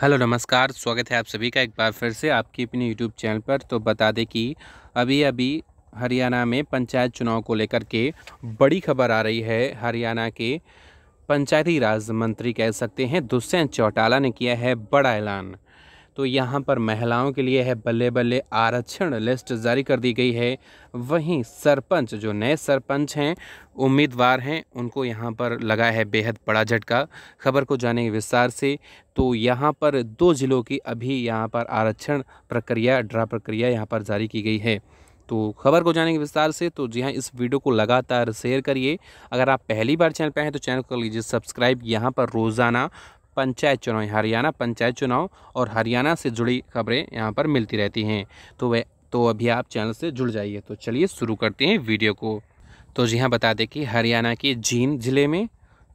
hello नमस्कार स्वागत है आप सभी का एक बार फिर से आपकी अपने यूट्यूब चैनल पर तो बता दें कि अभी अभी हरियाणा में पंचायत चुनाव को लेकर के बड़ी खबर आ रही है हरियाणा के पंचायती राज मंत्री कह सकते हैं दुष्यंत चौटाला ने किया है बड़ा ऐलान तो यहाँ पर महिलाओं के लिए है बल्ले बल्ले आरक्षण लिस्ट जारी कर दी गई है वहीं सरपंच जो नए सरपंच हैं उम्मीदवार हैं उनको यहाँ पर लगा है बेहद बड़ा झटका खबर को के विस्तार से तो यहाँ पर दो ज़िलों की अभी यहाँ पर आरक्षण प्रक्रिया ड्रा प्रक्रिया यहाँ पर जारी की गई है तो खबर को जानेंगे विस्तार से तो जी हाँ इस वीडियो को लगातार शेयर करिए अगर आप पहली बार चैनल पर हैं तो चैनल को कर लीजिए सब्सक्राइब यहाँ पर रोज़ाना पंचायत चुनाव हरियाणा पंचायत चुनाव और हरियाणा से जुड़ी खबरें यहाँ पर मिलती रहती हैं तो वह तो अभी आप चैनल से जुड़ जाइए तो चलिए शुरू करते हैं वीडियो को तो जी हाँ बता दें कि हरियाणा के जींद ज़िले में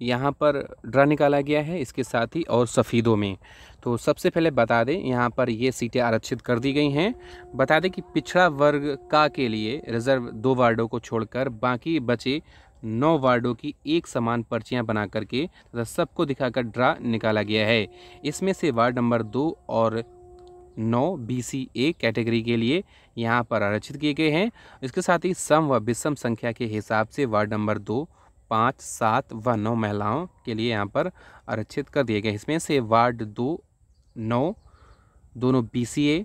यहाँ पर ड्रा निकाला गया है इसके साथ ही और सफ़ीदों में तो सबसे पहले बता दें यहाँ पर ये सीटें आरक्षित कर दी गई हैं बता दें कि पिछड़ा वर्ग का के लिए रिज़र्व दो वार्डों को छोड़कर बाकी बचे नौ वार्डों की एक समान पर्चियां बना करके तथा सबको दिखाकर ड्रा निकाला गया है इसमें से वार्ड नंबर दो और नौ बी सी ए कैटेगरी के लिए यहाँ पर आरक्षित किए गए हैं इसके साथ ही सम व विषम संख्या के हिसाब से वार्ड नंबर दो पाँच सात व नौ महिलाओं के लिए यहाँ पर आरक्षित कर दिए गए इसमें से वार्ड दो नौ दोनों बी सी ए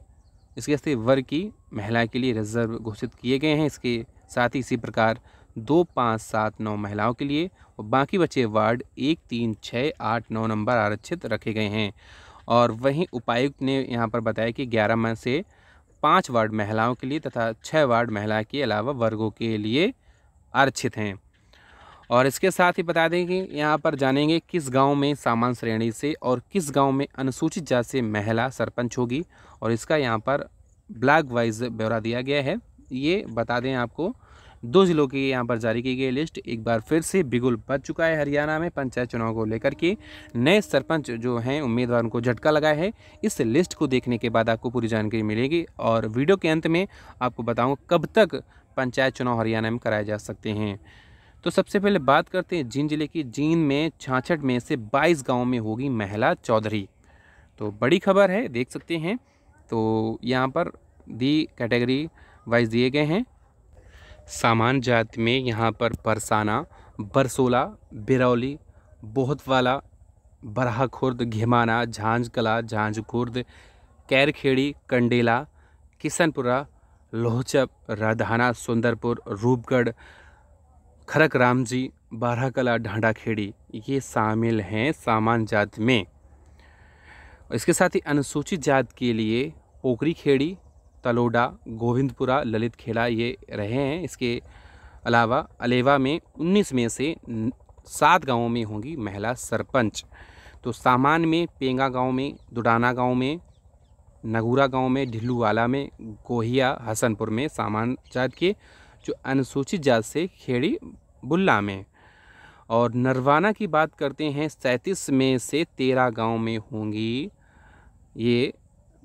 इसके साथ वर्ग की महिला के लिए रिजर्व घोषित किए गए हैं इसके साथ ही इसी प्रकार दो पाँच सात नौ महिलाओं के लिए और बाकी बचे वार्ड एक तीन छः आठ नौ नंबर आरक्षित रखे गए हैं और वहीं उपायुक्त ने यहाँ पर बताया कि ग्यारह मई से पाँच वार्ड महिलाओं के लिए तथा छः वार्ड महिला के अलावा वर्गों के लिए आरक्षित हैं और इसके साथ ही बता दें कि यहाँ पर जानेंगे किस गांव में सामान श्रेणी से और किस गांव में अनुसूचित जाति से महिला सरपंच होगी और इसका यहाँ पर ब्लैक वाइज ब्यौरा दिया गया है ये बता दें आपको दो ज़िलों की यहाँ पर जारी की गई लिस्ट एक बार फिर से बिगुल बच चुका है हरियाणा में पंचायत चुनाव को लेकर के नए सरपंच जो हैं उम्मीदवार उनको झटका लगाया है इस लिस्ट को देखने के बाद आपको पूरी जानकारी मिलेगी और वीडियो के अंत में आपको बताऊँ कब तक पंचायत चुनाव हरियाणा में कराए जा सकते हैं तो सबसे पहले बात करते हैं जींद जिले की जींद में छाछठ में से 22 गांव में होगी महिला चौधरी तो बड़ी खबर है देख सकते हैं तो यहाँ पर दी कैटेगरी वाइज दिए गए हैं सामान जात में यहाँ पर बरसाना बरसोला बिरौली बोहतवाला बरहा खुर्द घिमाना झांझ कला झांझ खुर्द कैरखेड़ी कंडेला किशनपुरा लोहचप राधाना सुंदरपुर रूपगढ़ खरक राम जी ढांडा ढांडाखेड़ी ये शामिल हैं सामान जात में इसके साथ ही अनुसूचित जात के लिए ओकरी खेड़ी तलोडा गोविंदपुरा ललित खेड़ा ये रहे हैं इसके अलावा अलेवा में 19 में से सात गांवों में होंगी महिला सरपंच तो सामान में पेंगा गांव में दुडाना गांव में नगूरा गांव में ढिल्लूवाला में गोहिया हसनपुर में सामान जात के जो अनुसूचित जात से खेड़ी बुल्ला में और नरवाना की बात करते हैं सैंतीस में से तेरह गांव में होंगी ये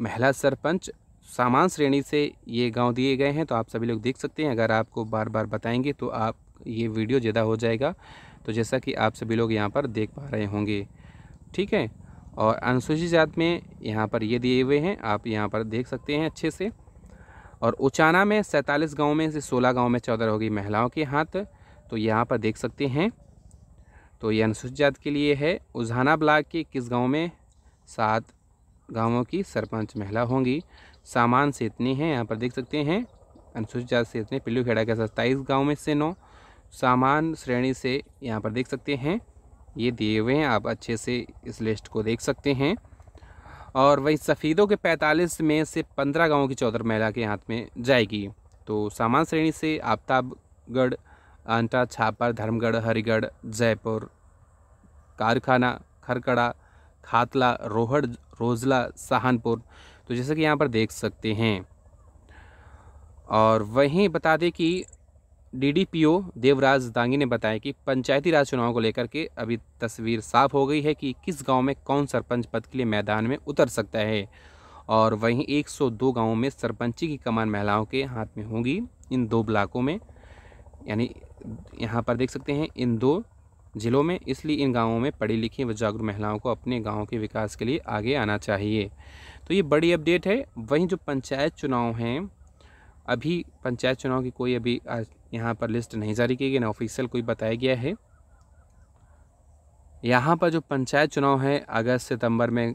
महिला सरपंच सामान श्रेणी से ये गांव दिए गए हैं तो आप सभी लोग देख सकते हैं अगर आपको बार बार बताएंगे तो आप ये वीडियो ज़्यादा हो जाएगा तो जैसा कि आप सभी लोग यहाँ पर देख पा रहे होंगे ठीक है और अनुसूचित जात में यहाँ पर ये दिए हुए हैं आप यहाँ पर देख सकते हैं अच्छे से और उचाना में सैंतालीस गाँव में से सोलह गाँव में चौदह होगी महिलाओं के हाथ तो यहाँ पर देख सकते हैं तो ये अनुसूचित जात के लिए है उजहाना ब्लाक के किस गाँव में सात गाँवों की सरपंच महिला होंगी सामान से इतने हैं यहाँ पर देख सकते हैं अनुसूचित जाति से इतने पिल्लू खेड़ा के सत्ताईस गाँव में से नौ सामान श्रेणी से यहाँ पर देख सकते हैं ये दिए हुए हैं आप अच्छे से इस लिस्ट को देख सकते हैं और वही सफीदों के 45 में से 15 गांवों की चौधर महिला के हाथ में जाएगी तो सामान श्रेणी से आफ्ताबगढ़ आंटा छापर धर्मगढ़ हरिगढ़ जयपुर कारखाना खरकड़ा खातला रोहड़ रोजला सहानपुर तो जैसे कि यहाँ पर देख सकते हैं और वहीं बता दें कि डीडीपीओ देवराज दांगी ने बताया कि पंचायती राज चुनाव को लेकर के अभी तस्वीर साफ हो गई है कि किस गांव में कौन सरपंच पद के लिए मैदान में उतर सकता है और वहीं 102 गांवों में सरपंची की कमान महिलाओं के हाथ में होगी इन दो ब्लाकों में यानी यहाँ पर देख सकते हैं इन दो ज़िलों में इसलिए इन गांवों में पढ़ी लिखी व जागरूक महिलाओं को अपने गांव के विकास के लिए आगे आना चाहिए तो ये बड़ी अपडेट है वहीं जो पंचायत चुनाव हैं अभी पंचायत चुनाव की कोई अभी यहाँ पर लिस्ट नहीं जारी की गई ना ऑफिशियल कोई बताया गया है यहाँ पर जो पंचायत चुनाव है अगस्त सितंबर में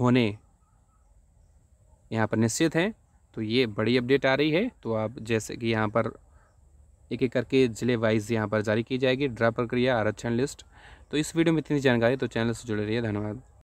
होने यहाँ पर निश्चित हैं तो ये बड़ी अपडेट आ रही है तो आप जैसे कि यहाँ पर एक एक करके ज़िले वाइज यहाँ पर जारी की जाएगी ड्रा प्रक्रिया आरक्षण लिस्ट तो इस वीडियो में इतनी जानकारी तो चैनल से जुड़े रहिए धन्यवाद